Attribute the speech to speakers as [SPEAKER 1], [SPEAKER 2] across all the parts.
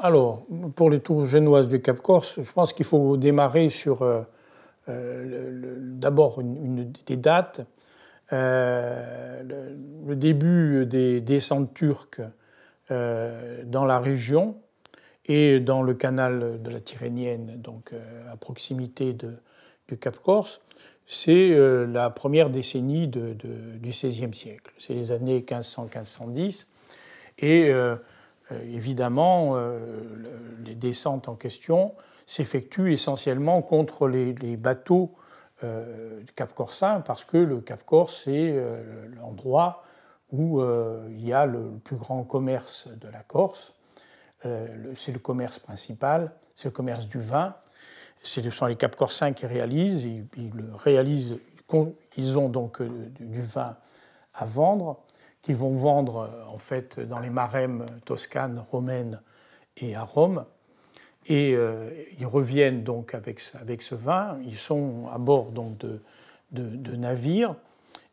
[SPEAKER 1] Alors, pour les tours génoises du Cap Corse, je pense qu'il faut démarrer sur euh, euh, d'abord des dates. Euh, le, début des descentes turques dans la région et dans le canal de la Tyrrhénienne, donc à proximité du Cap Corse, c'est la première décennie du XVIe siècle. C'est les années 1500-1510. Et euh, évidemment, euh, les descentes en question s'effectuent essentiellement contre les, les bateaux euh, Cap Corsin, parce que le Cap Corse, c'est l'endroit où il y a le, plus grand commerce de la Corse. c'est le commerce principal, c'est le commerce du vin. Ce sont les Cap Corsins qui réalisent, ils, réalisent, ils ont donc du vin à vendre. Qui vont vendre euh, en fait dans les marèmes toscanes, romaines et à Rome. Et euh, ils reviennent donc avec, avec ce vin. Ils sont à bord donc de, de, navires.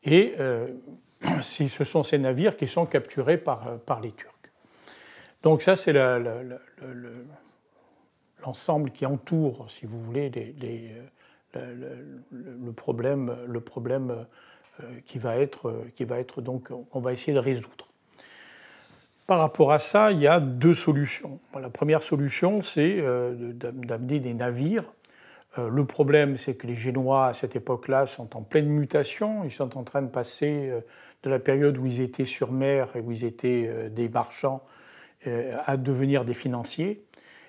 [SPEAKER 1] Et euh, ce sont ces navires qui sont capturés par, par les Turcs. Donc ça, c'est l'ensemble qui entoure, si vous voulez, les, le, problème, le problème euh, qui va être, euh, qui va être donc on va essayer de résoudre. Par rapport à ça, il y a deux solutions. La première solution, c'est euh, d'amener des navires. Le problème, c'est que les Génois, à cette époque-là, sont en pleine mutation. Ils sont en train de passer de la période où ils étaient sur mer et où ils étaient des marchands à devenir des financiers.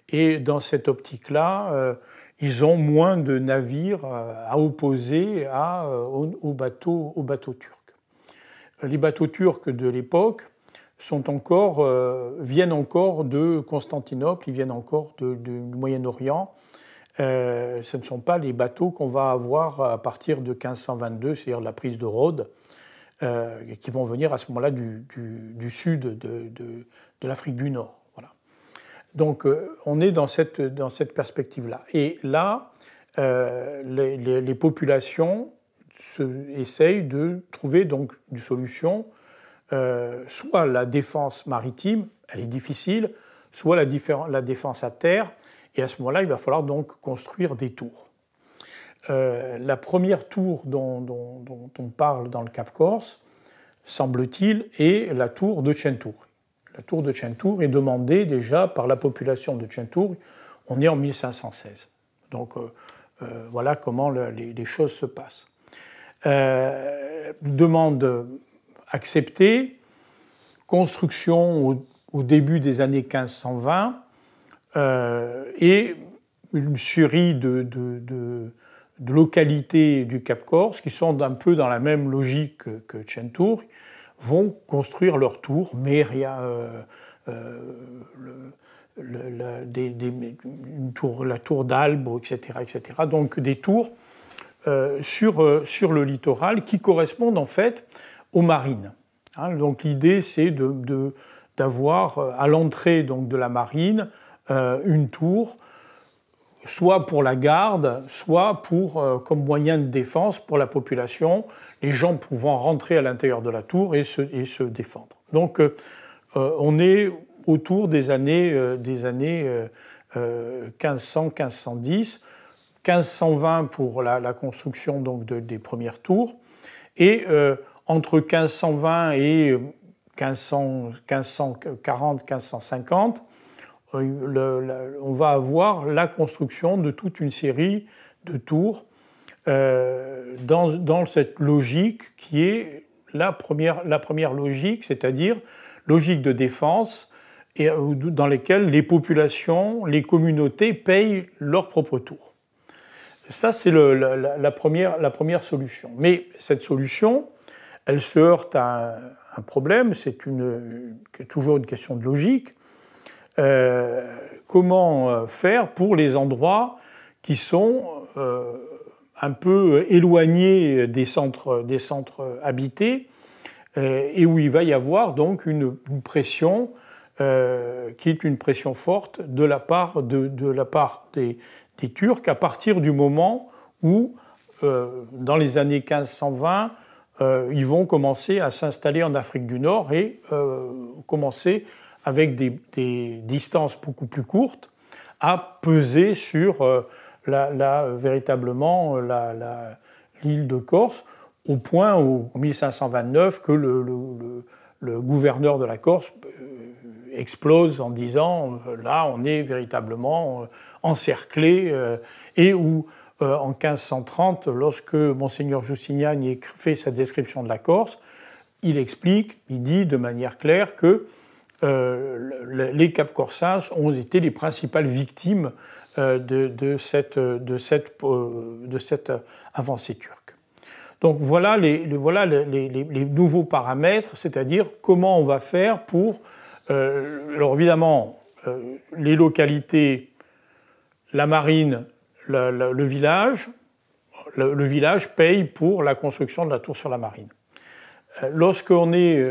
[SPEAKER 1] Et dans cette optique-là, ils ont moins de navires euh, à opposer euh, aux, bateaux, turcs. Les bateaux turcs de l'époque euh, viennent encore de Constantinople, ils viennent encore du Moyen-Orient. ce ne sont pas les bateaux qu'on va avoir à partir de 1522, c'est-à-dire la prise de Rhodes, qui vont venir à ce moment-là du, sud de l'Afrique du Nord. Donc euh, on est dans cette, perspective-là. Et là, euh, les, populations essayent de trouver donc une solution, euh, soit la défense maritime, elle est difficile, soit la, défense à terre, et à ce moment-là, il va falloir donc construire des tours. la première tour dont, dont, on parle dans le Cap Corse, semble-t-il, est la tour de Chentour, la tour de Chentour est demandée déjà par la population de Chentour. On est en 1516. Donc euh, euh, voilà comment les, choses se passent. Euh, demande acceptée, construction au, début des années 1520 et une série de, localités du Cap Corse qui sont un peu dans la même logique que Chentour, vont construire leur tour, la, tour, la d'Albe, etc., etc. Donc des tours euh, euh, sur, le littoral qui correspondent en fait aux marines. Hein, donc l'idée c'est d'avoir euh, à l'entrée de la marine une tour soit pour la garde, soit comme moyen de défense pour la population, les gens pouvant rentrer à l'intérieur de la tour et se, défendre. Donc euh, euh, on est autour des années, euh, des années 1500-1510, 1520 pour la, construction donc, des premières tours, et entre 1520 et 1540-1550, on va avoir la construction de toute une série de tours euh, dans, cette logique qui est la première, la première logique, c'est-à-dire logique de défense, et, euh, dans laquelle les populations, les communautés payent leur propre tour. Ça, c'est la, première, la première solution. Mais cette solution, elle se heurte à un, problème, c'est une, toujours une question de logique. Euh, comment faire pour les endroits qui sont un peu éloigné des centres, des centres habités, euh, et où il va y avoir donc une, pression euh, qui est une pression forte de la part, de, la part des, Turcs à partir du moment où, euh, dans les années 1520, ils vont commencer à s'installer en Afrique du Nord et commencer avec des, des, distances beaucoup plus courtes à peser sur là, véritablement euh, l'île de Corse, au point où, en 1529 que le, gouverneur de la Corse euh, explose en disant euh, là on est véritablement encerclé et où en 1530 lorsque monseigneur y fait sa description de la Corse il explique il dit de manière claire que les les Corsins ont été les principales victimes euh, de, de, cette, euh, de, cette, euh, de cette avancée turque. Donc voilà les, voilà les, nouveaux paramètres, c'est-à-dire comment on va faire pour... alors évidemment, les localités, la marine, le village, le, village paye pour la construction de la tour sur la marine. Lorsqu'on est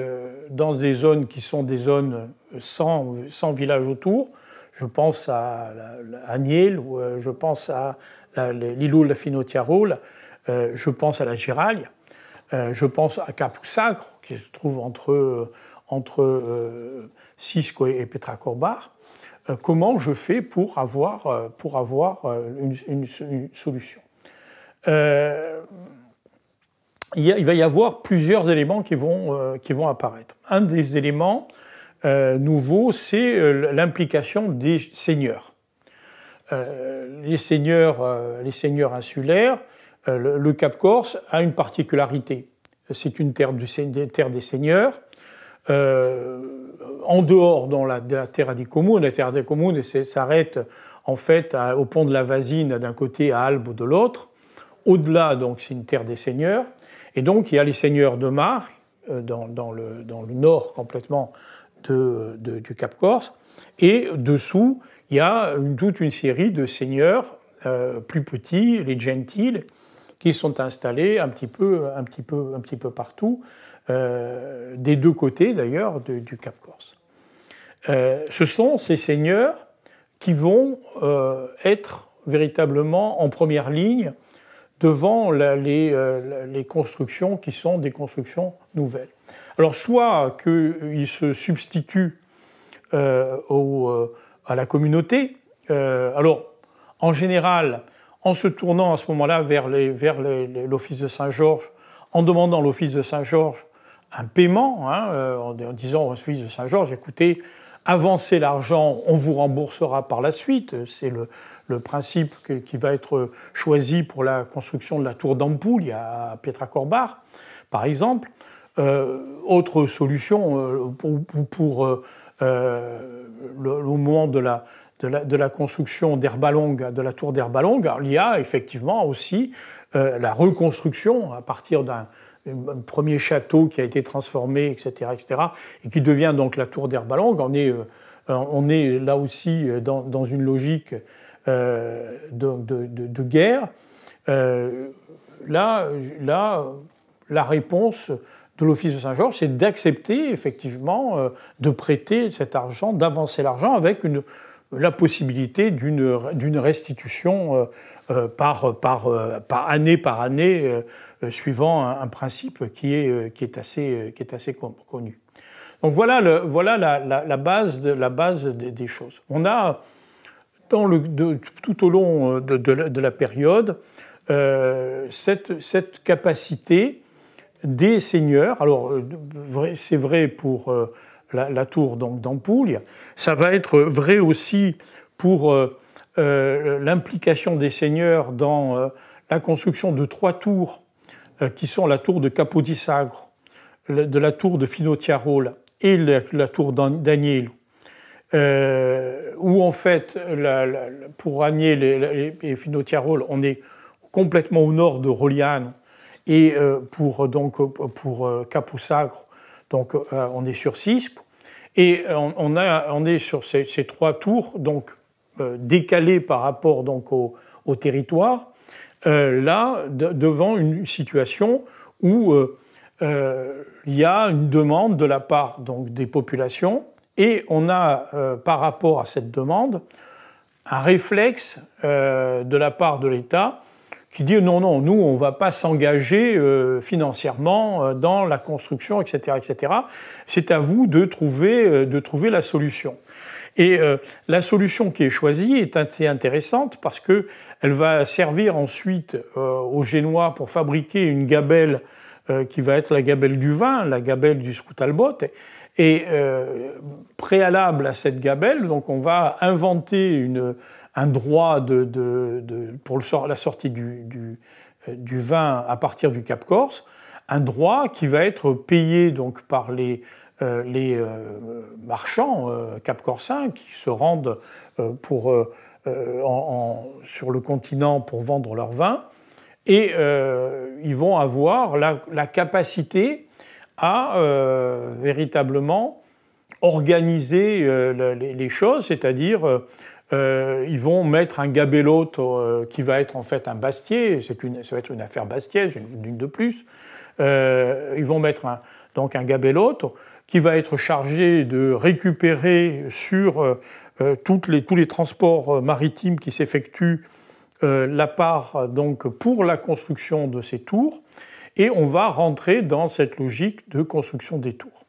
[SPEAKER 1] dans des zones qui sont des zones sans, sans village autour, je pense à, à Niel, ou je pense à l'îlot de la Finotiarole, je pense à la Giraille, euh, je pense à euh, euh, Cap-Sacre, qui se trouve entre, entre Cisco et Petra Corbar. Comment je fais pour avoir, pour avoir une, solution il, va y avoir plusieurs éléments qui vont, qui vont apparaître. Un des éléments, euh, nouveau, c'est euh, l'implication des seigneurs. Euh, les, seigneurs les seigneurs insulaires, le, Cap Corse a une particularité. C'est une terre, du, terre, des seigneurs. en dehors dans la, de la terre des communes, la terre des communes s'arrête en fait au pont de la Vasine d'un côté, à Albe de l'autre. Au-delà, donc, c'est une terre des seigneurs. Et donc, il y a les seigneurs de Mar, dans, le, dans le nord complètement du Cap Corse. Et dessous, il y a toute une série de seigneurs euh, plus petits, les gentils, qui sont installés un petit peu, un petit peu, un petit peu partout, euh, des deux côtés d'ailleurs du Cap Corse. Euh, ce sont ces seigneurs qui vont être véritablement en première ligne devant les constructions qui sont des constructions nouvelles. Alors soit qu'il se substitue euh, euh, à la communauté, euh, alors en général, en se tournant à ce moment-là vers, l'office de Saint-Georges, en demandant l'office de Saint-Georges un paiement, hein, en, disant au l'office de Saint-Georges, écoutez, avancez l'argent, on vous remboursera par la suite. C'est le, principe qui va être choisi pour la construction de la tour d'ampoule à Pietra Corbar, par exemple. Euh, autre solution euh, pour, euh, le, moment de la, de la, construction d'Herbalong, de la tour d'Herbalong, il y a effectivement aussi la reconstruction à partir d'un premier château qui a été transformé, etc., etc., et qui devient donc la tour d'Herbalong. On est, on est là aussi dans, une logique de, de, guerre. là, là, la réponse de l'Office de Saint-Georges, c'est d'accepter effectivement euh, de prêter cet argent, d'avancer l'argent avec une, la possibilité d'une restitution euh, euh, par, par, année par année, suivant un, principe qui est, qui est, assez, qui est assez connu. Donc voilà, le, voilà la, base, de, la base des, choses. On a, le, tout au long de, la, période, cette, cette, capacité des seigneurs, alors euh, c'est vrai pour euh, la, tour d'Ampouille, ça va être vrai aussi pour euh, l'implication des seigneurs dans la construction de trois tours, qui sont la tour de Capodissagre, de la tour de Finotiarol et la, tour d'Agnello. où en fait, pour Agnès et, et Finotiarol, on est complètement au nord de Roliane, et euh, pour, euh, donc, euh, pour Capoussacre, donc, on est sur 6. Et on, est sur ces, trois tours, donc décalées par rapport donc, au, territoire, là, devant une situation où il y a une demande de la part donc, des populations et on a, par rapport à cette demande, un réflexe de la part de l'État qui dit non, non, nous, on ne va pas s'engager euh, financièrement euh, dans la construction, etc. etc. C'est à vous de trouver, euh, de trouver la solution. Et la solution qui est choisie est assez intéressante parce qu'elle va servir ensuite aux Génois pour fabriquer une gabelle qui va être la gabelle du vin, la gabelle du Scoutalbot. Et préalable à cette gabelle, donc on va inventer une, un droit de, pour le la sortie du, euh, du, vin à partir du Cap Corse, un droit qui va être payé donc par les, euh, les euh, marchands cap corsins qui se rendent pour, sur le continent pour vendre leur vin. Et ils vont avoir la, la capacité à véritablement organiser les, choses, c'est-à-dire euh, ils vont mettre un gabellote euh, qui va être en fait un bastier, une, ça va être une affaire bastiaise, une, d'une de plus. Euh, ils vont mettre un, donc un gabellote qui va être chargé de récupérer sur toutes les, tous les transports maritimes qui s'effectuent la part donc pour la construction de ces tours, et on va rentrer dans cette logique de construction des tours.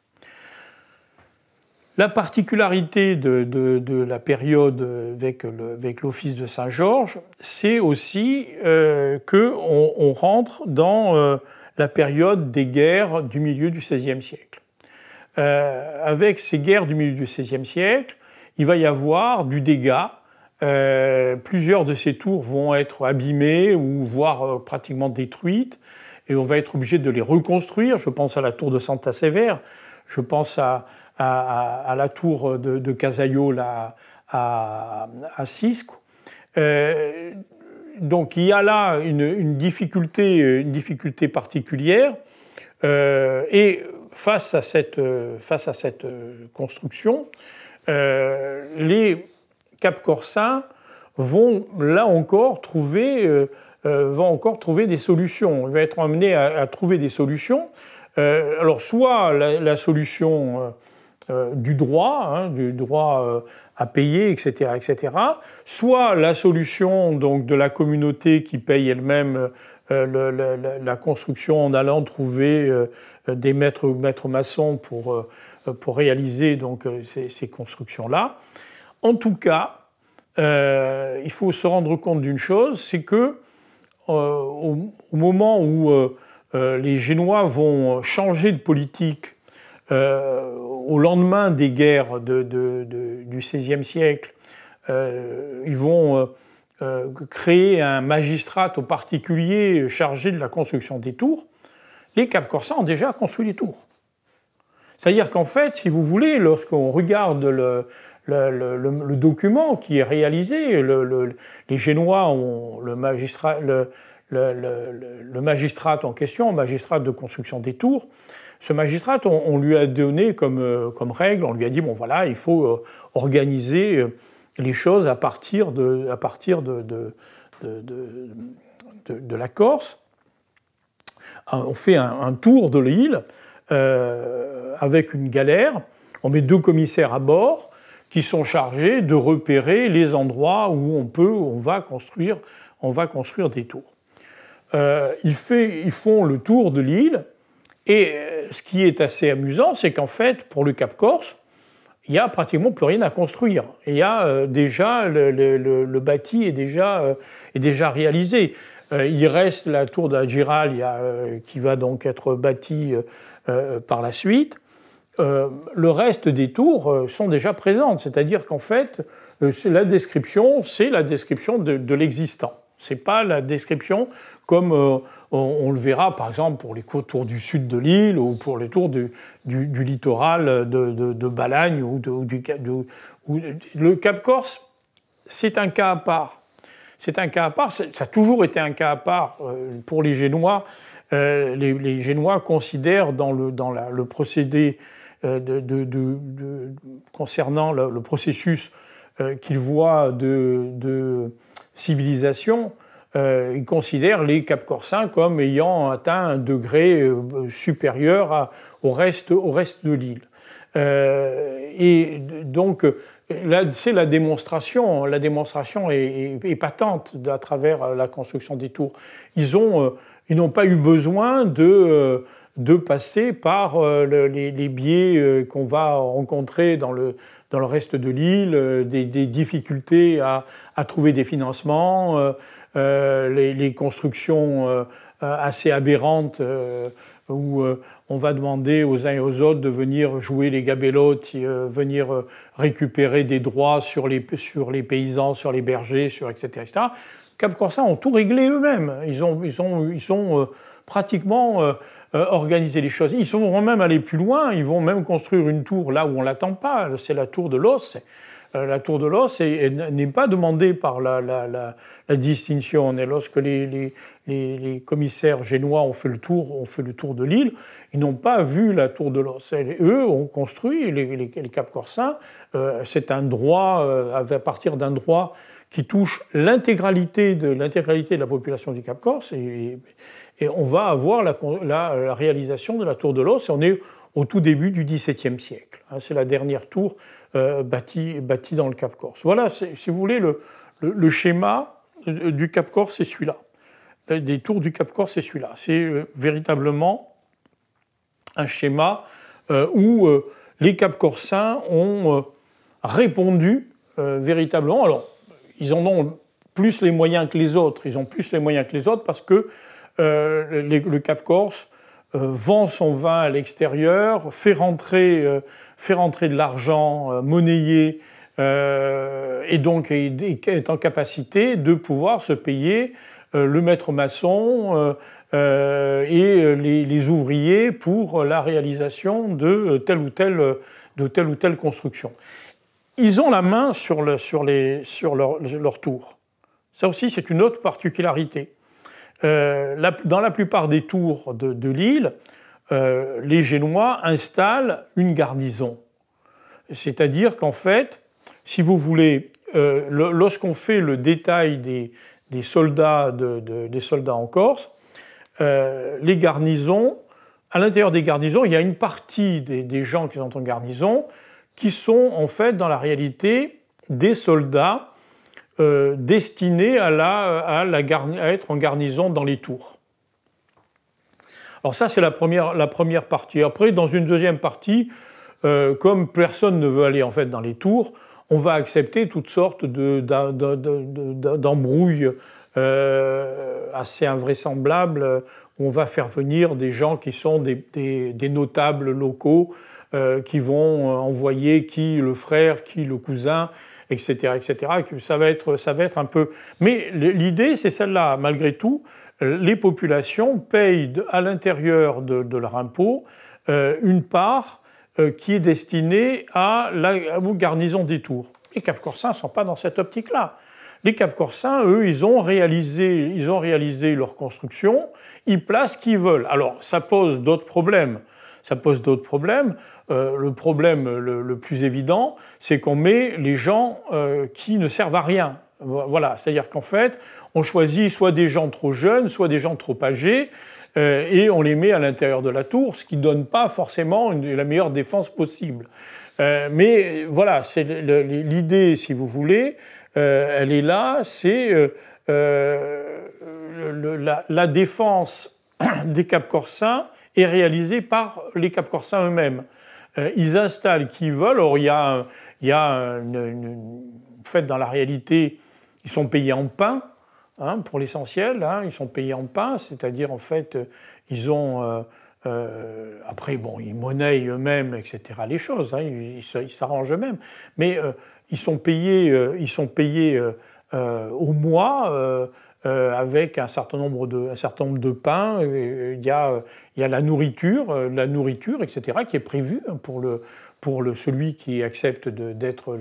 [SPEAKER 1] La particularité de, la période avec, l'office de Saint-Georges, c'est aussi euh, qu'on on rentre dans euh, la période des guerres du milieu du XVIe siècle. Euh, avec ces guerres du milieu du XVIe siècle, il va y avoir du dégât. Euh, plusieurs de ces tours vont être abîmées ou voire pratiquement détruites, et on va être obligé de les reconstruire. Je pense à la tour de Santa sévère je pense à à, la tour de, de à, à Cisco. Euh, donc il y a là une, difficulté, une difficulté particulière. Euh, et face à cette, face à cette construction, euh, les Cap Corsins vont là encore trouver, vont encore trouver des solutions. Ils vont être amenés à, trouver des solutions. alors soit la, la solution euh, du droit, hein, du droit euh, à payer, etc., etc. Soit la solution donc de la communauté qui paye elle-même euh, la, construction en allant trouver des maîtres maîtres maçons pour pour réaliser donc ces, constructions là. En tout cas, il faut se rendre compte d'une chose, c'est que au, moment où les Génois vont changer de politique euh, au lendemain des guerres du XVIe siècle, euh, ils vont euh, créer un magistrat au particulier chargé de la construction des tours. Les cap Capcorsans ont déjà construit les tours. C'est-à-dire qu'en fait, si vous voulez, lorsqu'on regarde le, document qui est réalisé, les Génois ont le magistrat, le, magistrat en question, magistrat de construction des tours, ce magistrat, on, lui a donné euh, comme, règle, on lui a dit, bon voilà, il faut euh, organiser euh, les choses à partir de, la Corse. On fait un, tour de l'île avec une galère, on met deux commissaires à bord qui sont chargés de repérer les endroits où on peut, on va construire, on va construire des tours. ils font le tour de l'île et ce qui est assez amusant, c'est qu'en fait, pour le Cap Corse, il n'y a pratiquement plus rien à construire. Il y a euh, déjà, le, bâti est déjà, euh, est déjà réalisé. Euh, il reste la tour d'Agiral qui va donc être bâtie par la suite. le reste des tours sont déjà présentes, c'est-à-dire qu'en fait, la description, c'est la description de, de l'existant. Ce n'est pas la description comme on, le verra par exemple pour les tours du sud de l'île ou pour les tours du, littoral de, Balagne ou, le Cap Corse, c'est un cas à part. C'est un cas à part, ça a toujours été un cas à part euh, pour les Génois. Euh, les, Génois considèrent dans le, procédé euh, concernant le processus qu'ils voient de, civilisation euh, ils considèrent les Cap Corsins comme ayant atteint un degré euh, supérieur au, reste, au reste de l'île. Euh, et donc, là, c'est la démonstration. La démonstration est, patente à travers la construction des tours. Ils ont, ils n'ont pas eu besoin de de passer par les, biais qu'on va rencontrer dans le, dans le reste de l'île, des, des difficultés à, à, trouver des financements, euh, les, constructions euh, assez aberrantes euh, où on va demander aux uns et aux autres de venir jouer les gabelotes, venir récupérer des droits sur les, paysans, sur les bergers, etc. etc. Cap Corsa ont tout réglé eux-mêmes. Ils ont, pratiquement organisé les choses. Ils sont vont même aller plus loin. Ils vont même construire une tour là où on l'attend pas. C'est la tour de l'os. Euh, la tour de l'os n'est pas demandée par la, distinction. Et lorsque les, commissaires génois ont fait le tour, ont fait le tour de l'île, ils n'ont pas vu la tour de l'os. Eux ont construit les, Cap Corsin. Euh, c'est un droit euh, à partir d'un droit qui touche l'intégralité de l'intégralité de la population du Cap Corse et, on va avoir la réalisation de la tour de l'os. On est au tout début du XVIIe siècle. Hein, c'est la dernière tour euh, bâtie, dans le Cap Corse. Voilà, si vous voulez, le, schéma euh, du Cap Corse, c'est celui-là. Euh, des tours du Cap Corse, c'est celui-là. C'est véritablement un schéma où les Cap Corsins ont répondu véritablement. Alors, ils en ont plus les moyens que les autres. Ils ont plus les moyens que les autres parce que le Cap Corse euh, vend son vin à l'extérieur, fait rentrer, euh, fait rentrer de l'argent euh, monnayé et donc est, en capacité de pouvoir se payer le maître maçon et les, ouvriers pour la réalisation de telle ou telle, de telle, ou telle construction. Ils ont la main sur, le, sur, les, sur leur tour. Ça aussi, c'est une autre particularité. Euh, dans la plupart des tours de, l'île, euh, les Génois installent une garnison. C'est-à-dire qu'en fait, si vous voulez, euh, lorsqu'on fait le détail des, soldats, des soldats en Corse, les garnisons, à l'intérieur des garnisons, il y a une partie des, des, gens qui sont en garnison qui sont en fait dans la réalité des soldats euh, destinés à, être en garnison dans les tours. Alors ça, c'est la première, partie. Après, dans une deuxième partie, euh, comme personne ne veut aller en fait dans les tours, on va accepter toutes sortes d'embrouilles euh, assez invraisemblables. On va faire venir des gens qui sont des, notables locaux qui vont envoyer qui le frère, qui le cousin, etc., etc. Ça va être, un peu. Mais l'idée, c'est celle-là. Malgré tout, euh, les populations payent à l'intérieur de, leur impôt euh, une part euh, qui est destinée à la garnison des tours. Les Cap-Corsins ne sont pas dans cette optique-là. Les Cap-Corsins, eux, ils ont, réalisé, ils ont réalisé leur construction, ils placent ce qu'ils veulent. Alors, ça pose d'autres problèmes ça pose d'autres problèmes. Euh, le problème le, plus évident, c'est qu'on met les gens euh, qui ne servent à rien. Voilà, c'est-à-dire qu'en fait, on choisit soit des gens trop jeunes, soit des gens trop âgés, euh, et on les met à l'intérieur de la tour, ce qui ne donne pas forcément la meilleure défense possible. mais voilà, c'est l'idée, si vous voulez, elle est là, c'est la, défense des Cap Corsins est réalisé par les corsins eux-mêmes. Euh, ils installent qui veulent. Or, il y a, il y a une, en fait, dans la réalité, ils sont payés en pain, hein, pour l'essentiel. Hein. ils sont payés en pain, c'est-à-dire, en fait, ils ont. Euh, euh, après, bon, ils monnaient eux-mêmes, etc. Les choses, hein. ils s'arrangent eux-mêmes. Mais ils sont payés, ils sont payés au mois. Euh, avec un certain nombre de, un certain nombre de pains. Il y, a, il y a la nourriture, euh, la nourriture, etc., qui est prévue hein, pour, le, pour le, celui qui accepte d'être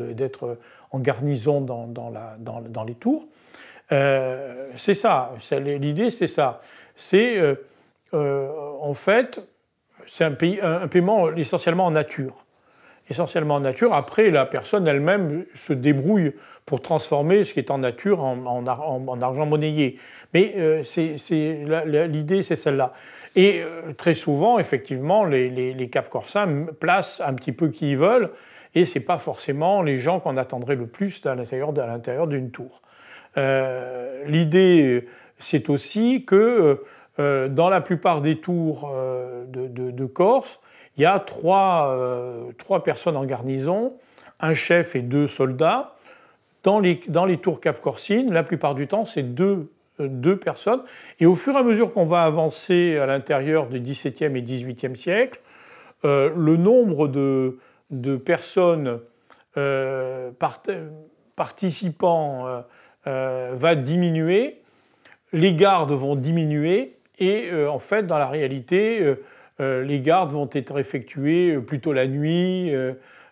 [SPEAKER 1] en garnison dans, dans, la, dans, dans les tours. Euh, c'est ça, l'idée c'est ça. C'est en fait, c'est un, un, paiement essentiellement en nature essentiellement en nature. Après, la personne elle-même se débrouille pour transformer ce qui est en nature en, argent monnayé. Mais euh, l'idée, c'est celle-là. Et euh, très souvent, effectivement, les, les, Cap placent un petit peu qui ils veulent, et ce pas forcément les gens qu'on attendrait le plus à l'intérieur d'une tour. Euh, l'idée, c'est aussi que dans la plupart des tours de Corse, il y a euh, trois, personnes en garnison, un chef et deux soldats. Dans les, dans les tours Cap-Corsine, la plupart du temps, c'est deux, euh, deux, personnes. Et au fur et à mesure qu'on va avancer à l'intérieur des XVIIe et XVIIIe siècles, euh, le nombre de, de personnes participants participant va diminuer, les gardes vont diminuer, et en fait, dans la réalité, euh, les gardes vont être effectués euh, plutôt la nuit.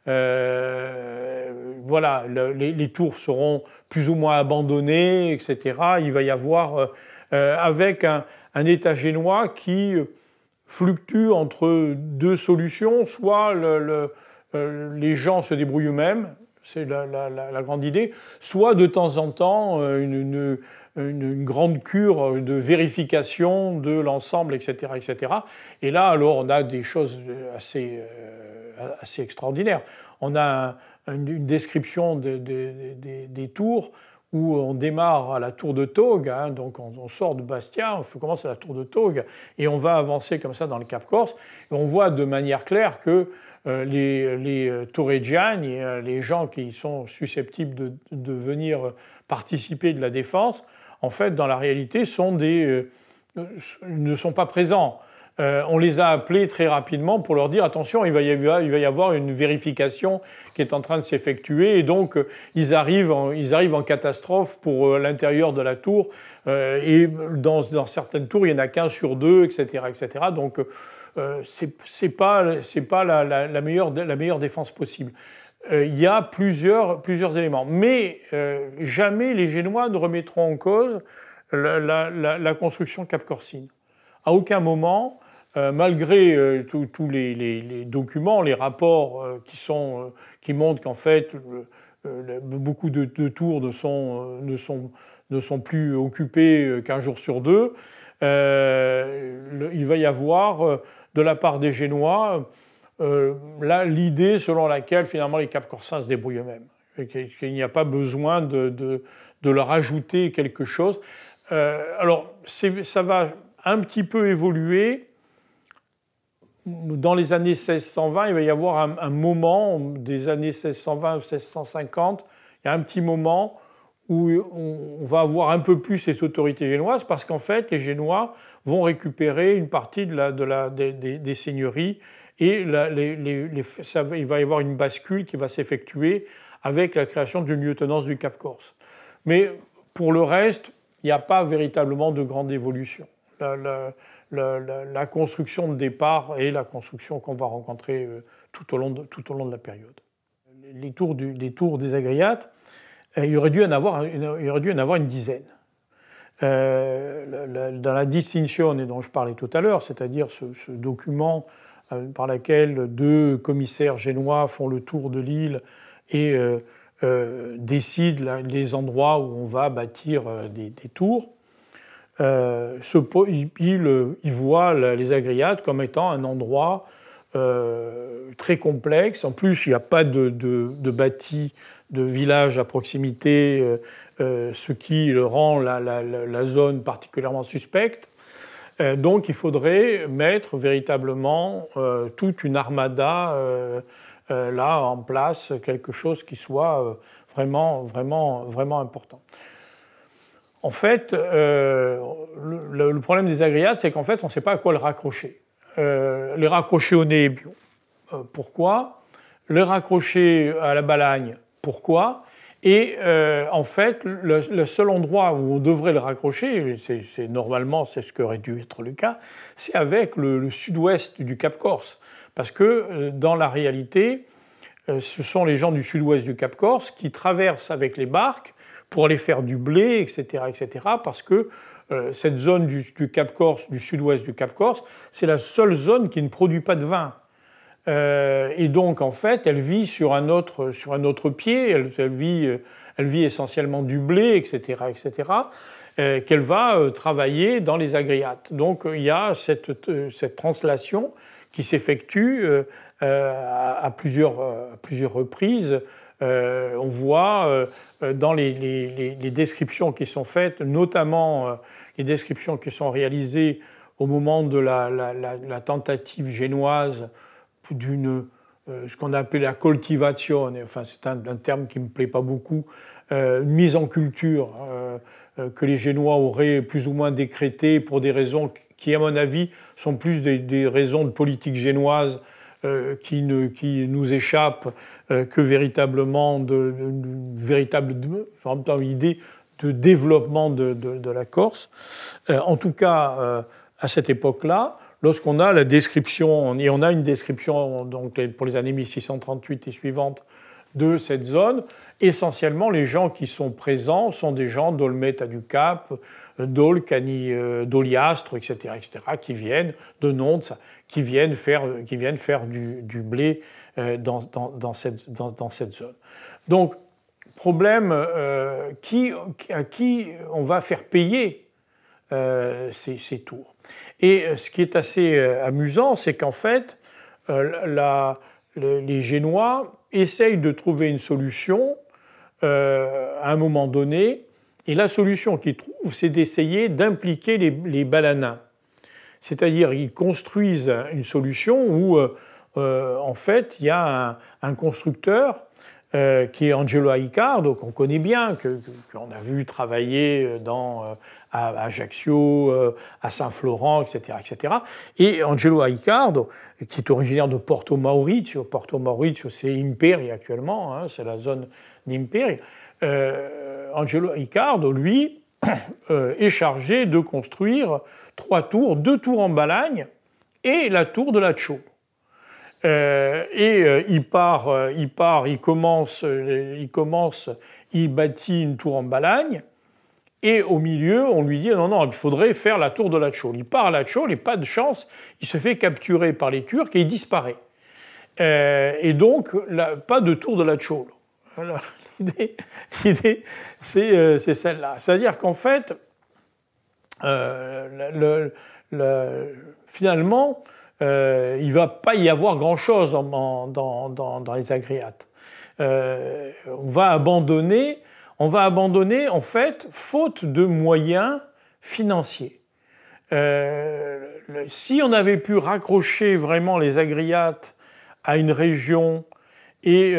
[SPEAKER 1] Euh, voilà, les, tours seront plus ou moins abandonnées, etc. Il va y avoir, avec un, État génois qui fluctue entre deux solutions, soit les gens se débrouillent eux-mêmes, c'est la, grande idée, soit de temps en temps une une, grande cure de vérification de l'ensemble, etc., etc. Et là, alors, on a des choses euh, assez, euh, assez extraordinaires. On a une description des tours où on démarre à la tour de Togue. Hein. donc on, sort de Bastia, on commence à la tour de Togue. et on va avancer comme ça dans le Cap Corse, et on voit de manière claire que euh, les, les Torreggiani, les gens qui sont susceptibles de, de venir participer de la défense, en fait, dans la réalité, sont des, euh, ne sont pas présents. Euh, on les a appelés très rapidement pour leur dire attention, il va, y avoir, il va y avoir une vérification qui est en train de s'effectuer et donc euh, ils, arrivent en, ils arrivent en catastrophe pour l'intérieur de la tour et dans, certaines tours il n'y en a qu'un sur deux, etc. etc. Donc c'est pas, pas la, la meilleure défense possible. Euh, il y a plusieurs, éléments. Mais euh, jamais les Génois ne remettront en cause la, la, la, construction Cap-Corsine. À aucun moment, euh, malgré tous les, documents, les rapports qui, montrent qu'en fait, beaucoup de, tours ne sont, plus occupés qu'un jour sur deux, il va y avoir de la part des Génois euh, là, l'idée selon laquelle finalement les Cap se débrouillent eux-mêmes, qu'il n'y a pas besoin de, leur ajouter quelque chose. Euh, alors, ça va un petit peu évoluer. Dans les années 1620, il va y avoir un, moment, des années 1620-1650, il y a un petit moment où on va avoir un peu plus ces autorités génoises, parce qu'en fait, les Génois vont récupérer une partie de des seigneuries et les, il va y avoir une bascule qui va s'effectuer avec la création d'une lieutenance du Cap Corse. Mais pour le reste, il n'y a pas véritablement de grande évolution. La, construction de départ est la construction qu'on va rencontrer euh, tout au long de, tout au long de la période. Les tours, du, tours des agriates, euh, il aurait dû en avoir, aurait dû en avoir une dizaine. Euh, dans la distinction dont je parlais tout à l'heure, c'est-à-dire ce, ce, document euh, par laquelle deux commissaires génois font le tour de l'île et euh, euh, décident les endroits où on va bâtir des, tours. Ce, il, voit les agriates comme étant un endroit très complexe. En plus, il n'y a pas de, bâtis de, bâti de village à proximité, ce qui rend la zone particulièrement suspecte. Euh, donc il faudrait mettre véritablement euh, toute une armada euh, là en place, quelque chose qui soit vraiment, vraiment, vraiment important. En fait, le, problème des agriates, c'est qu'en fait, on ne sait pas à quoi le raccrocher. les raccrocher au nez pourquoi Les raccrocher à la balagne, pourquoi et euh, en fait, le, seul endroit où on devrait le raccrocher, c'est normalement c'est ce qui aurait dû être le cas, c'est avec le, sud-ouest du Cap Corse, parce que euh, dans la réalité, euh, ce sont les gens du sud-ouest du Cap Corse qui traversent avec les barques pour aller faire du blé, etc., etc., parce que cette zone du Cap Corse, du sud-ouest du Cap Corse, c'est la seule zone qui ne produit pas de vin. Euh, et donc, en fait, elle vit sur un autre, sur un autre pied, elle, vit, euh, elle vit essentiellement du blé, etc., etc., euh, qu'elle va travailler dans les agriates. Donc, il y a cette, cette translation qui s'effectue à, plusieurs, plusieurs reprises. on voit dans les, descriptions qui sont faites, notamment les descriptions qui sont réalisées au moment de la tentative génoise d'une euh, ce qu'on appelle la cultivation, enfin c'est un, terme qui me plaît pas beaucoup, euh, mise en culture euh, que les Génois auraient plus ou moins décrété pour des raisons qui, à mon avis, sont plus des, raisons de politique génoise qui, ne, qui, nous échappent que véritablement de, véritable en idée de développement de, la Corse. en tout cas, à cette époque-là, lorsqu'on a la description, et on a une description donc, pour les années 1638 et suivantes de cette zone, essentiellement les gens qui sont présents sont des gens d'Olmeta du Cap, euh, d'Oliastre, etc., etc., qui viennent de Nantes, qui viennent faire, qui viennent faire du, blé euh, dans, cette, zone. Donc, problème, euh, qui, à qui on va faire payer euh, ces, tours. Et euh, ce qui est assez euh, amusant, c'est qu'en fait, les Génois essayent de trouver une solution à un moment donné. Et la solution qu'ils trouvent, c'est d'essayer d'impliquer les, balanins. C'est-à-dire qu'ils construisent une solution où, en fait, il y a un constructeur euh, qui est Angelo Aicardo, qu'on connaît bien, qu'on a vu travailler euh, dans, euh, à, Ajaccio, à Saint-Florent, etc., etc. Et Angelo Aicardo, qui est originaire de Porto Maurizio. Porto Maurizio, c'est Imperi actuellement, hein, c'est la zone Euh, Angelo Aicardo, lui, est chargé de construire trois tours, deux tours en Balagne et la tour de la Cho euh, et euh, il part, euh, il part, il commence, il commence, il bâtit une tour en Balagne. Et au milieu, on lui dit non, non, il faudrait faire la tour de la Tchoule. Il part à la Tchoule et pas de chance, il se fait capturer par les Turcs et il disparaît. et donc, pas de tour de la Tchoule. L'idée, l'idée c'est, celle-là. C'est-à-dire qu'en fait, le, finalement, euh, il ne va pas y avoir grand-chose dans, les agriates. Euh, on va abandonner, on va abandonner en fait faute de moyens financiers. Euh, si on avait pu raccrocher vraiment les agriates à une région et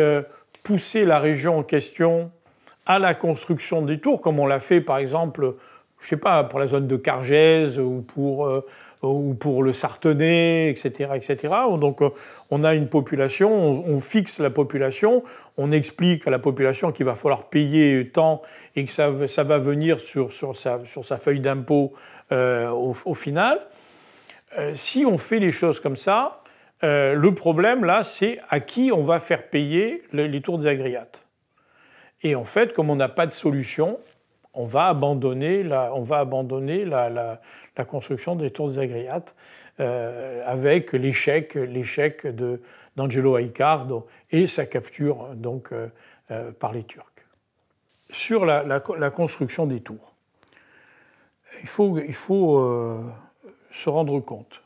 [SPEAKER 1] pousser la région en question à la construction des tours, comme on l'a fait par exemple je sais pas, pour la zone de Cargèse ou pour, euh, ou pour le Sartenay, etc., etc. Donc euh, on a une population, on, fixe la population, on explique à la population qu'il va falloir payer tant et que ça, ça va venir sur, sur, sa, sur sa feuille d'impôt euh, au, final. si on fait les choses comme ça, le problème là, c'est à qui on va faire payer les, les tours des agriates. Et en fait, comme on n'a pas de solution, on va abandonner la, construction des tours des euh, avec l'échec, l'échec d'Angelo Aicardo et sa capture donc, euh, euh, par les Turcs. Sur la, construction des tours, il faut, se rendre compte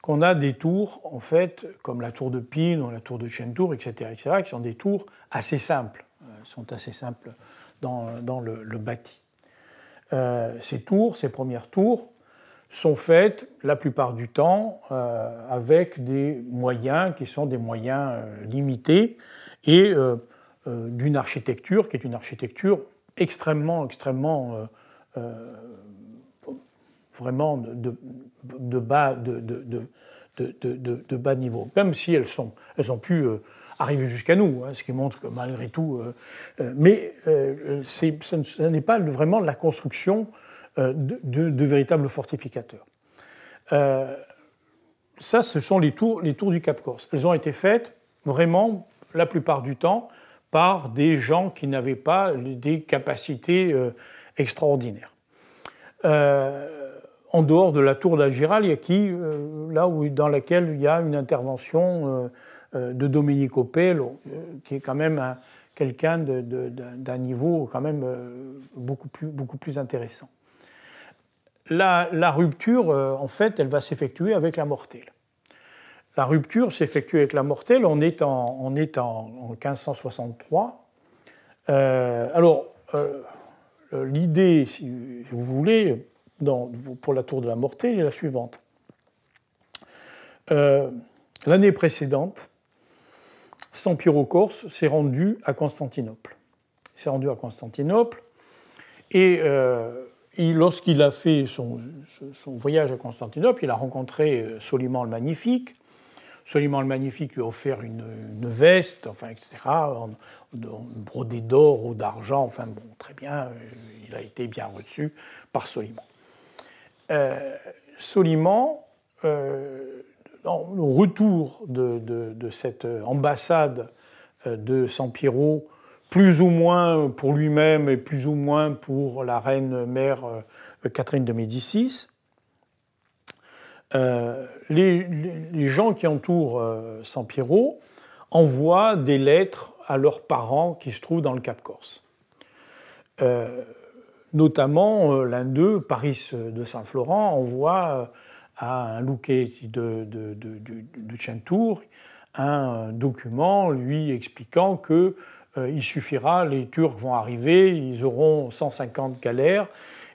[SPEAKER 1] qu'on a des tours, en fait, comme la tour de Pine ou la tour de Chentour, etc., etc., qui sont des tours assez simples, sont assez simples dans, le, bâti. Euh, ces tours, ces premières tours, sont faites la plupart du temps euh, avec des moyens qui sont des moyens euh, limités et d'une architecture qui est une architecture extrêmement, extrêmement vraiment de, bas, de, de, bas niveau, même si elles, sont, elles ont pu Arrivé jusqu'à nous, hein, ce qui montre que malgré tout. Euh, euh, mais euh, ce n'est pas vraiment la construction de, véritables fortificateurs. ça, ce sont les tours, les tours du Cap Corse. Elles ont été faites vraiment la plupart du temps par des gens qui n'avaient pas des capacités extraordinaires en dehors de la tour y il a qui, là où, dans laquelle il y a une intervention euh, de Domenico Pelo, euh, qui est quand même quelqu'un d'un niveau quand même euh, beaucoup plus, beaucoup plus intéressant. La, la, rupture, en fait, elle va s'effectuer avec la mortelle. La rupture s'effectue avec la mortelle, on est en, est en, 1563. alors, l'idée, si vous voulez, pour la tour de la mortelle est la suivante. L'année précédente, Saint-Pyro-Corse s'est rendu à Constantinople. Il s'est rendu à Constantinople et euh, lorsqu'il a fait son, voyage à Constantinople, il a rencontré euh, Soliman le Magnifique. Soliman le Magnifique lui a offert une, veste, enfin, etc., brodée d'or ou d'argent. Enfin, bon, très bien, euh, il a été bien reçu par Soliman. Soliman le retour de, cette euh, ambassade euh, de Piero, plus ou moins pour lui-même et plus ou moins pour la reine mère euh, Catherine de Médicis, les, gens qui entourent Piero envoient des lettres à leurs parents qui se trouvent dans le Cap Corse. notamment, l'un d'eux, Paris de Saint-Florent, envoie à un Louquet de, de, un document lui expliquant que euh, il suffira, les Turcs vont arriver, ils auront 150 galères,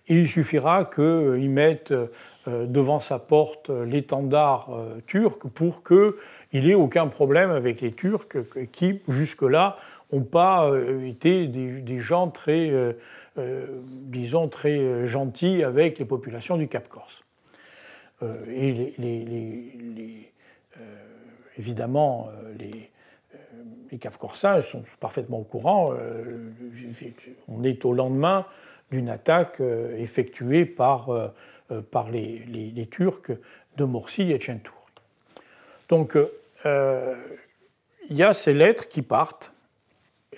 [SPEAKER 1] et il suffira qu'ils euh, ils mettent euh, devant sa porte l'étendard turc pour qu'il ait aucun problème avec les Turcs qui, jusque-là, n'ont pas été des, des, gens très, disons, très gentils avec les populations du Cap Corse. Euh, et les, évidemment, les, les euh, euh, Cap sont parfaitement au courant. on est au lendemain d'une attaque effectuée par, par les, Turcs de Morsi et Chentour. Donc, il y a ces lettres qui partent.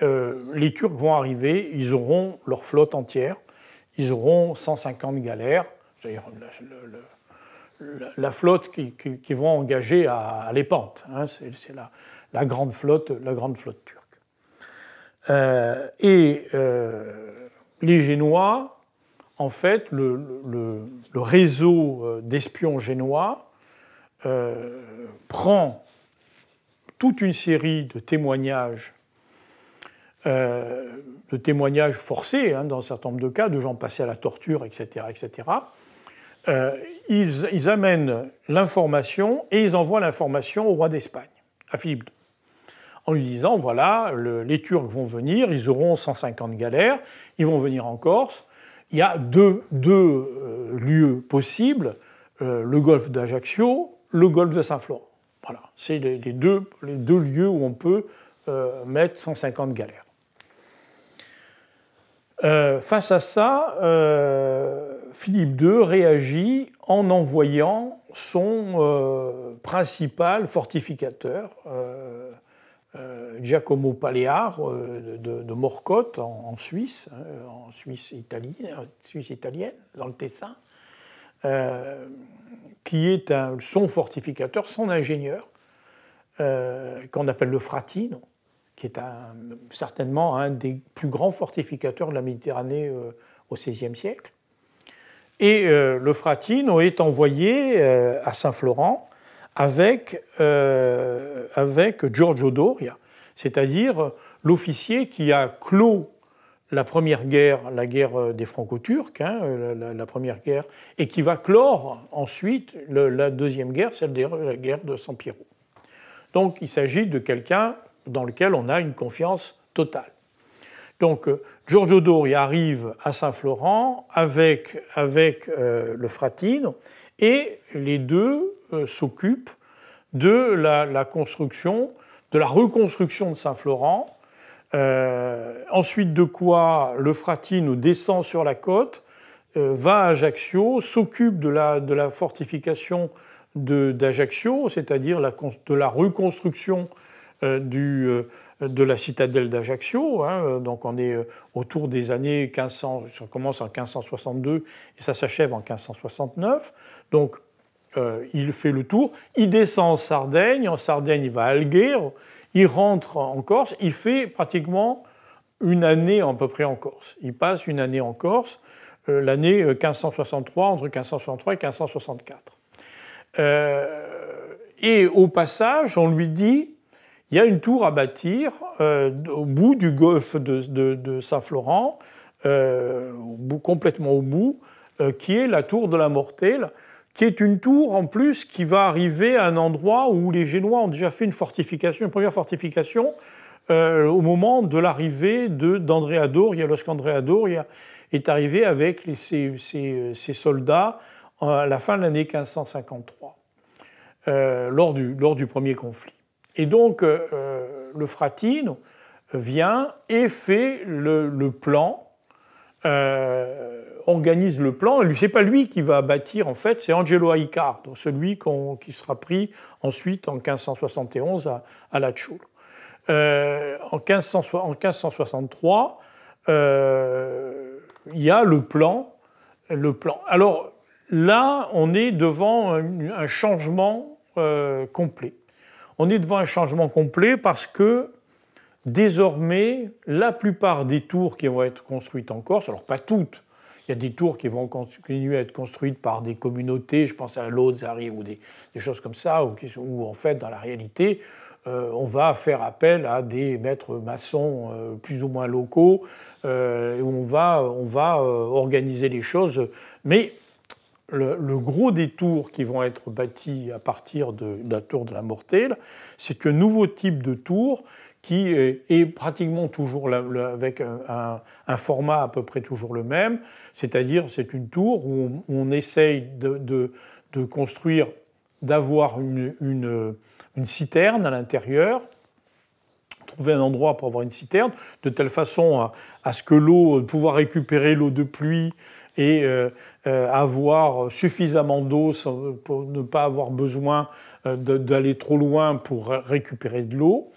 [SPEAKER 1] les Turcs vont arriver, ils auront leur flotte entière, ils auront 150 galères, cest la flotte qui, vont engager à, Lépente. les hein, c'est la, grande flotte, la grande flotte turque. Euh, et euh, les Génois, en fait, le, réseau euh, d'espions génois prend toute une série de témoignages, de témoignages forcés, hein, dans un certain nombre de cas, de gens passés à la torture, etc., etc., euh, ils, amènent l'information et ils envoient l'information au roi d'Espagne, à Philippe II, en lui disant voilà, les Turcs vont venir, ils auront 150 galères, ils vont venir en Corse. Il y a deux, deux euh, lieux possibles euh, le golfe d'Ajaccio, le golfe de Saint-Florent. Voilà, c'est les, deux, les, deux, lieux où on peut mettre 150 galères. face à ça, Philippe II réagit en envoyant son euh, principal fortificateur, euh, euh, Giacomo Palear de, Morcotte, en, Suisse, en Suisse hein, italienne, Suisse italienne, dans le Tessin, qui est son fortificateur, son ingénieur, qu'on appelle le Fratino, qui est certainement un des plus grands fortificateurs de la Méditerranée au XVIe siècle. Et euh, le fratine est envoyé euh, à Saint-Florent avec, euh, avec Giorgio Doria, c'est-à-dire l'officier qui a clos la première guerre, la guerre des Franco-Turcs, hein, la, première guerre, et qui va clore ensuite la deuxième guerre, celle de la guerre de saint Donc il s'agit de quelqu'un dans lequel on a une confiance totale. Donc euh, Giorgio Dori arrive à Saint-Florent avec, avec euh, le Fratine et les deux euh, s'occupent de la, construction, de la reconstruction de Saint-Florent. ensuite de quoi le Fratine descend sur la côte, va à Ajaccio, s'occupe de la, de la fortification d'Ajaccio, c'est-à-dire de la reconstruction du de la citadelle d'Ajaccio. Hein, euh, donc on est euh, autour des années 1500, ça commence en 1562 et ça s'achève en 1569. Donc euh, il fait le tour, il descend en Sardaigne, en Sardaigne il va à Alguer, il rentre en Corse, il fait pratiquement une année à peu près en Corse. Il passe une année en Corse, l'année 1563, entre 1563 et 1564. et au passage, on lui dit il y a une tour à bâtir euh, au bout du golfe de, Saint-Florent, euh, complètement au bout, euh, qui est la tour de la Mortelle, qui est une tour en plus qui va arriver à un endroit où les Génois ont déjà fait une fortification, une première fortification, au moment de l'arrivée d'Andrea Doria, lorsqu'Andrea Doria est arrivé avec les, ses, soldats à la fin de l'année 1553, lors, du, lors, du, premier conflit. Et donc, euh, euh, le fratine vient et fait le, plan, euh, organise le plan. Ce n'est pas lui qui va bâtir, en fait, c'est Angelo Aicardo, celui qui sera pris ensuite en 1571 à, à La euh, en, en, 1563, il y a le plan, le plan. Alors là, on est devant un changement complet on est devant un changement complet parce que désormais, la plupart des tours qui vont être construites en Corse, alors pas toutes, il y a des tours qui vont continuer à être construites par des communautés, je pense à l'Audzari ou des, choses comme ça, où, en fait, dans la réalité, euh, on va faire appel à des maîtres maçons euh, plus ou moins locaux, euh, on va, on va euh, organiser les choses. Mais le, gros des tours qui vont être bâties à partir de, la tour de la Mortelle, c'est un nouveau type de tour qui est, pratiquement toujours avec un, format à peu près toujours le même, c'est-à-dire c'est une tour où on, essaye de, construire, d'avoir une, citerne à l'intérieur, trouver un endroit pour avoir une citerne, de telle façon à, à ce que l'eau, pouvoir récupérer l'eau de pluie, et euh, euh, avoir suffisamment d'eau pour ne pas avoir besoin euh, d'aller trop loin pour récupérer de l'eau.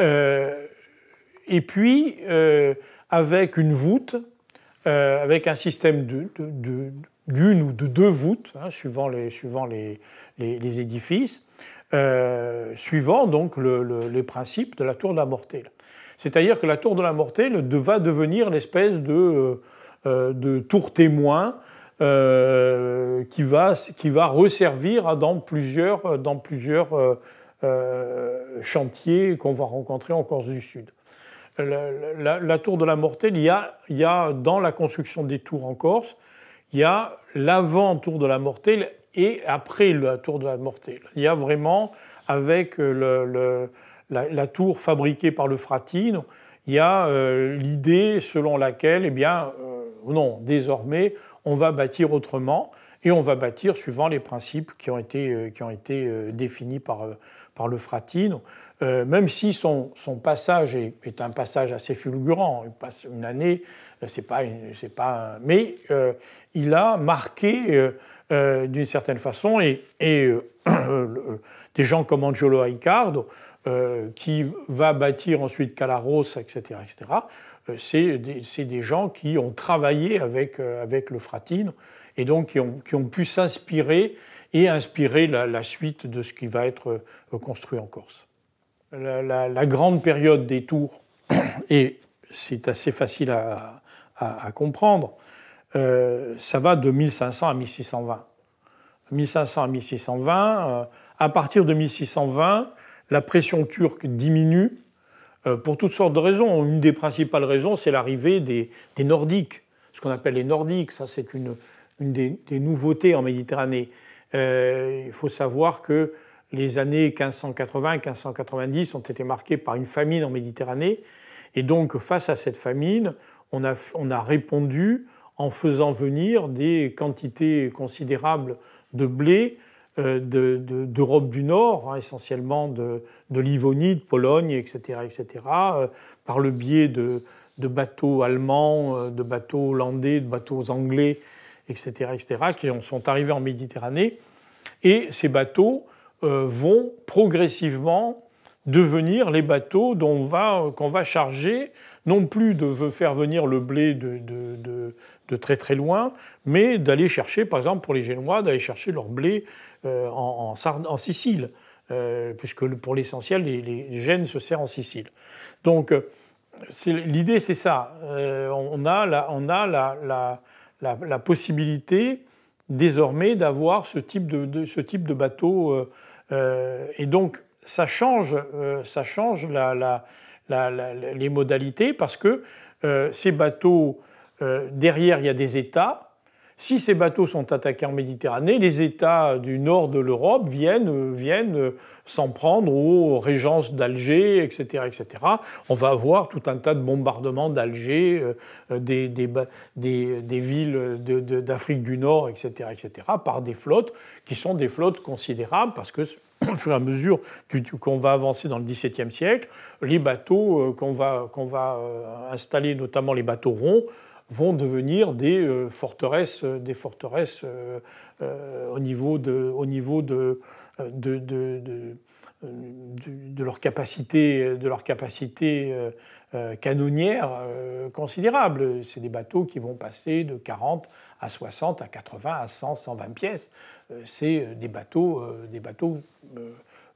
[SPEAKER 1] et puis, avec une voûte, avec un système d'une ou de deux voûtes, hein, suivant, les, suivant les, les, édifices, suivant donc les principes de la tour de la mortelle. C'est-à-dire que la tour de la mortelle va devenir l'espèce de euh, de tour témoins euh, qui, va, qui va resservir dans plusieurs, dans plusieurs euh, chantiers qu'on va rencontrer en Corse du Sud. La, tour de la Mortelle, il y, a, il a dans la construction des tours en Corse, il y a l'avant-tour de la Mortelle et après la tour de la Mortelle. Il y a vraiment, avec la, tour fabriquée par le Fratine, il y a l'idée selon laquelle, eh bien, non, désormais, on va bâtir autrement et on va bâtir suivant les principes qui ont été, euh, euh, définis par, euh, par le Fratine, même si son, passage est, un passage assez fulgurant. Il passe une année, c'est pas, pas mais il a marqué d'une certaine façon et, des gens comme Angelo Aicardo, qui va bâtir ensuite Calaros, etc., etc., euh, c'est des, gens qui ont travaillé avec, euh, avec le Fratine et donc qui ont, pu s'inspirer et inspirer la, suite de ce qui va être euh, construit en Corse. La, grande période des tours, et c'est assez facile à, comprendre, ça va de 1500 à 1620. 1500 à 1620, à partir de 1620, la pression turque diminue euh, pour toutes sortes de raisons. Une des principales raisons, c'est l'arrivée des, Nordiques, ce qu'on appelle les Nordiques. Ça, c'est une, des, nouveautés en Méditerranée. Euh, il faut savoir que les années 1580-1590 ont été marquées par une famine en Méditerranée. Et donc, face à cette famine, on a répondu en faisant venir des quantités considérables de blé euh, d'Europe du Nord, hein, essentiellement de, de Livonie, de Pologne, etc., etc., euh, par le biais de, bateaux allemands, euh, de bateaux hollandais, de bateaux anglais, etc., etc., qui sont arrivés en Méditerranée. Et ces bateaux vont progressivement devenir les bateaux qu'on va, va charger, non plus de faire venir le blé de, de, de très très loin, mais d'aller chercher, par exemple pour les Génois, d'aller chercher leur blé euh, en, Sicile, euh, puisque pour l'essentiel, les, gènes se serrent en Sicile. Donc, euh, l'idée, c'est ça. on a, la, on a la, la, possibilité désormais d'avoir ce, type de, de, ce type de bateau. et donc, ça change, ça change les modalités parce que ces bateaux, derrière, il y a des États si ces bateaux sont attaqués en Méditerranée, les États du nord de l'Europe viennent, viennent s'en prendre aux régences d'Alger, etc., etc. On va avoir tout un tas de bombardements d'Alger, euh, des, villes d'Afrique du Nord, etc., etc., par des flottes qui sont des flottes considérables parce que au fur et à mesure qu'on va avancer dans le XVIIe siècle, les bateaux qu'on euh, qu'on va euh, installer, notamment les bateaux ronds, vont devenir des euh, forteresses, euh, des forteresses euh, au niveau de, au niveau de, de, leur capacité, de leur capacité canonnière considérable. C'est des bateaux qui vont passer de 40 à 60, à 80, à 100, 120 pièces. C'est des bateaux, des bateaux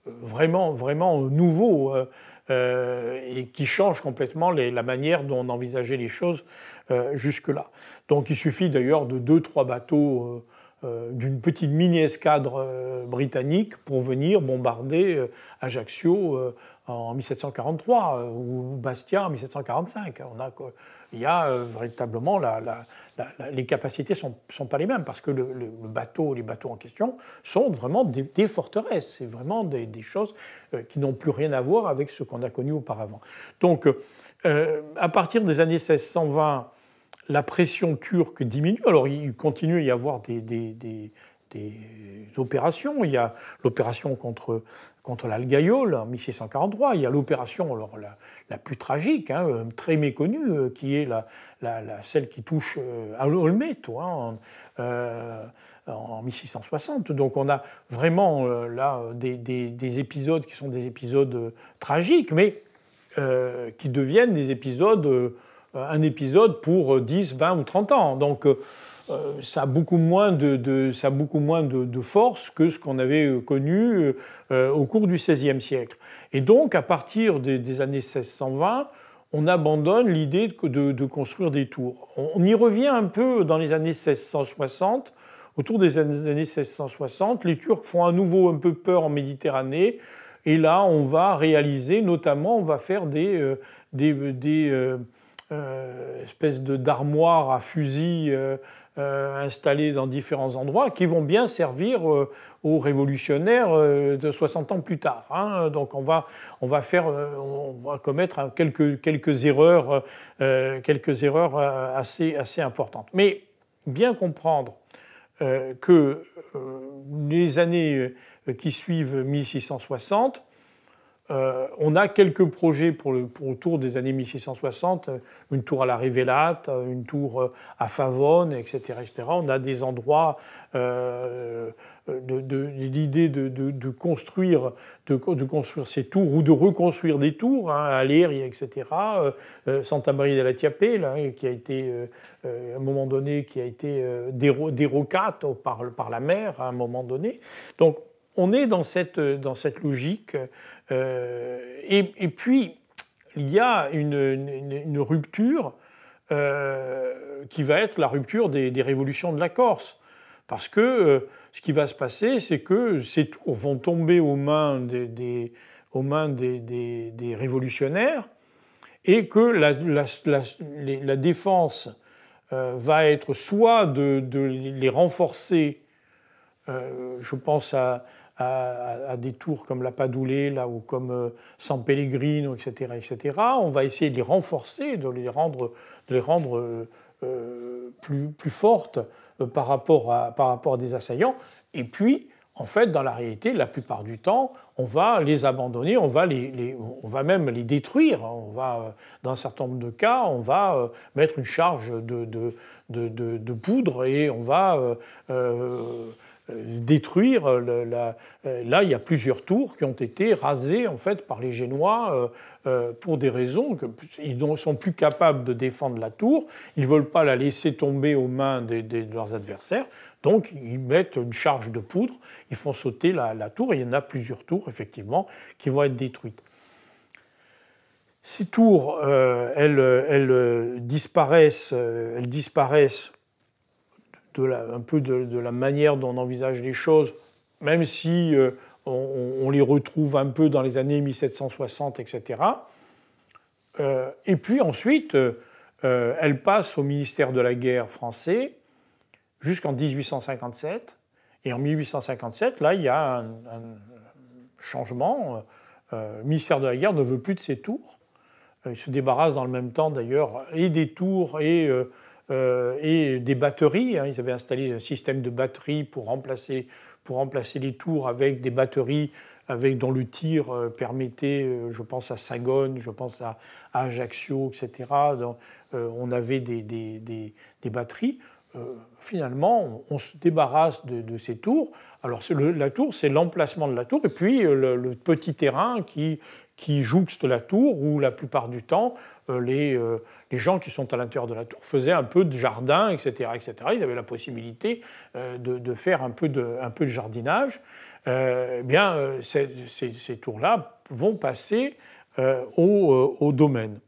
[SPEAKER 1] vraiment, vraiment nouveaux. Euh, et qui change complètement la manière dont on envisageait les choses euh, jusque-là. Donc il suffit d'ailleurs de deux, trois bateaux euh, d'une petite mini-escadre britannique pour venir bombarder Ajaccio en 1743 euh, ou Bastia en 1745. On a, il y a euh, véritablement les capacités ne sont, pas les mêmes parce que le, bateau, les bateaux en question sont vraiment des, forteresses. C'est vraiment des, choses euh, qui n'ont plus rien à voir avec ce qu'on a connu auparavant. Donc, à partir des années 1620, la pression turque diminue. Alors, il continue à y avoir des, des des opérations. Il y a l'opération contre, contre l'Algaiol en 1643, il y a l'opération alors, la, la, plus tragique, hein, euh, très méconnue, euh, qui est la, la, celle qui touche euh, à Olmeto hein, en, en, 1660. Donc on a vraiment là des, des, épisodes qui sont des épisodes tragiques, mais qui deviennent des épisodes, un épisode pour 10, 20 ou 30 ans. Donc euh, ça a beaucoup moins de, ça beaucoup moins de, force que ce qu'on avait euh, connu euh, au cours du XVIe siècle. Et donc, à partir des, années 1620, on abandonne l'idée de, de, construire des tours. On, y revient un peu dans les années 1660. Autour des années 1660, les Turcs font à nouveau un peu peur en Méditerranée. Et là, on va réaliser, notamment, on va faire des, des, espèces d'armoires à fusils euh, installés dans différents endroits qui vont bien servir euh, aux révolutionnaires euh, de 60 ans plus tard. Hein. Donc on va, on va faire, on va commettre hein, quelques, quelques erreurs, quelques erreurs assez, assez importantes. Mais bien comprendre que les années qui suivent 1660 euh, on a quelques projets pour, le, pour, autour des années 1660, euh, une tour à la Révélate, euh, une tour à Favonne, etc., On a des endroits de, l'idée de, construire, de, construire ces tours ou de reconstruire des tours, hein, à Léry, etc. Santa Maria della Tiapelle, hein, qui a été à un moment donné qui a été dérocate par, par la mer à un moment donné. Donc on est dans cette, dans cette logique euh, et, puis, il y a une, rupture euh, qui va être la rupture des, révolutions de la Corse. Parce que euh, ce qui va se passer, c'est que ces tours vont tomber aux mains des, aux mains des, révolutionnaires et que la, défense va être soit de, les renforcer, je pense à, à, des tours comme la Padoulée, là, ou comme euh, San Pellegrino, etc., etc. On va essayer de les renforcer, de les rendre, de les rendre euh, euh, plus, plus fortes par, rapport à, par rapport à des assaillants. Et puis, en fait, dans la réalité, la plupart du temps, on va les abandonner, on va, les, on va même les détruire. On va, dans un certain nombre de cas, on va mettre une charge de, de, de, poudre et on va euh, détruire. Euh, la, euh, là, il y a plusieurs tours qui ont été rasées en fait par les Génois pour des raisons qu'ils ne sont plus capables de défendre la tour. Ils ne veulent pas la laisser tomber aux mains de leurs adversaires. Donc, ils mettent une charge de poudre, ils font sauter la, tour. il y en a plusieurs tours, effectivement, qui vont être détruites. Ces tours, disparaissent, elles disparaissent un peu de, la manière dont on envisage les choses, même si euh, on, les retrouve un peu dans les années 1760, etc. Euh, et puis ensuite, euh, elle passe au ministère de la guerre français jusqu'en 1857. Et en 1857, là, il y a un, changement. le ministère de la guerre ne veut plus de ses tours. Il se débarrasse dans le même temps d'ailleurs et des tours et euh, et des batteries. Hein. ils avaient installé un système de batteries pour remplacer, pour remplacer les tours avec des batteries avec, dont le tir euh, permettait, euh, je pense à Sagone, je pense à, Ajaccio, etc. on avait des, des, batteries. finalement, on, se débarrasse de, ces tours. Alors la tour, c'est l'emplacement de la tour, et puis le, le, petit terrain qui, qui jouxte la tour, où la plupart du temps, les, les gens qui sont à l'intérieur de la tour faisaient un peu de jardin, etc. etc. Ils avaient la possibilité euh, de, faire un peu de, jardinage. Euh, eh bien, euh, ces, tours-là vont passer au, domaine.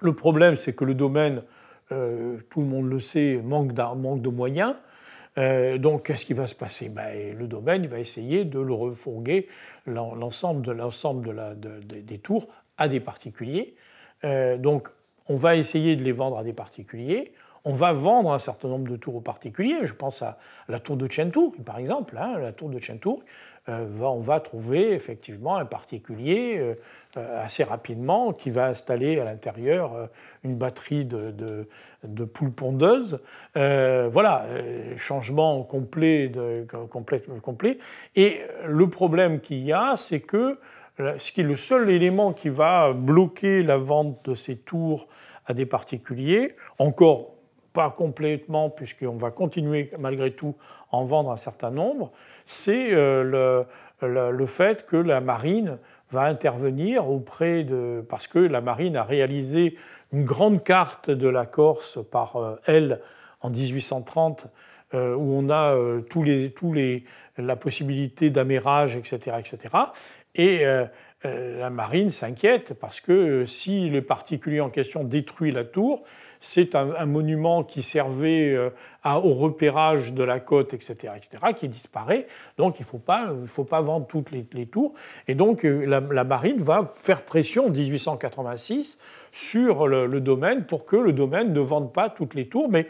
[SPEAKER 1] Le problème, c'est que le domaine, tout le monde le sait, manque, manque de moyens. donc, qu'est-ce qui va se passer ben, Le domaine va essayer de le refourguer, l'ensemble de, de, des tours, à des particuliers. donc, on va essayer de les vendre à des particuliers, on va vendre un certain nombre de tours aux particuliers. Je pense à la tour de Chentour, par exemple. Hein, la tour de Chentour, euh, on va trouver effectivement un particulier euh, assez rapidement qui va installer à l'intérieur euh, une batterie de, de, de poules pondeuses. voilà, changement complet, complet, complet. Et le problème qu'il y a, c'est que ce qui est le seul élément qui va bloquer la vente de ces tours à des particuliers, encore pas complètement, puisqu'on va continuer malgré tout à en vendre un certain nombre, c'est euh, le, fait que la marine va intervenir auprès de... parce que la marine a réalisé une grande carte de la Corse par euh, elle en 1830, euh, où on a tous les, tous les, la possibilité d'amérage, etc., etc. Et euh, euh, la marine s'inquiète parce que euh, si le particulier en question détruit la tour, c'est un, monument qui servait au repérage de la côte, etc., etc., qui disparaît. Donc il ne faut pas, vendre toutes les, tours. Et donc la, marine va faire pression en 1886 sur le, domaine pour que le domaine ne vende pas toutes les tours, mais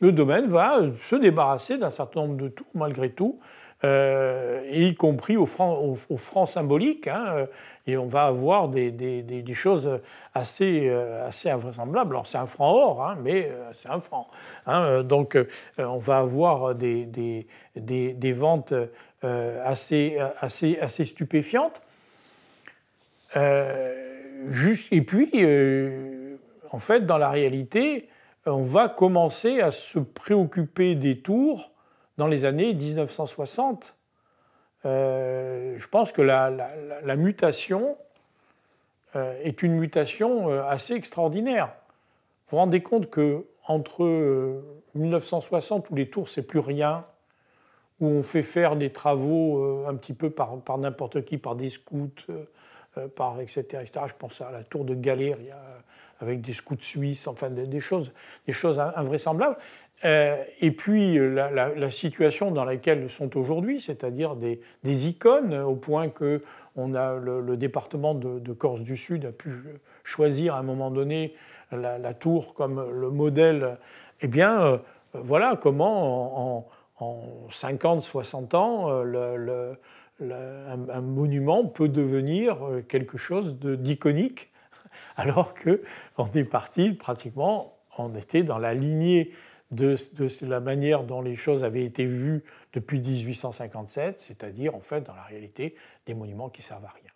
[SPEAKER 1] le domaine va se débarrasser d'un certain nombre de tours malgré tout euh, y compris au, franc symbolique. Hein, euh, et on va avoir des, choses assez, euh, assez invraisemblables. Alors c'est un franc or, hein, mais c'est un franc. Hein. donc on va avoir des, ventes assez, assez, assez stupéfiantes. juste, et puis, en fait, dans la réalité, on va commencer à se préoccuper des tours dans les années 1960, euh, je pense que la, mutation euh, est une mutation euh, assez extraordinaire. Vous vous rendez compte que entre 1960 où les tours c'est plus rien, où on fait faire des travaux un petit peu par, par n'importe qui, par des scouts, par etc., Je pense à la tour de Galère avec des scouts suisses, enfin des, choses, des choses invraisemblables. Euh, et puis euh, la, situation dans laquelle sont aujourd'hui, c'est-à-dire des, icônes, euh, au point que on a le, département de, Corse du Sud a pu choisir à un moment donné la, tour comme le modèle. Eh bien, voilà comment en, 50, 60 ans, un, monument peut devenir quelque chose d'iconique, alors qu'on est parti pratiquement, on était dans la lignée de, la manière dont les choses avaient été vues depuis 1857, c'est-à-dire en fait dans la réalité des monuments qui servent à rien.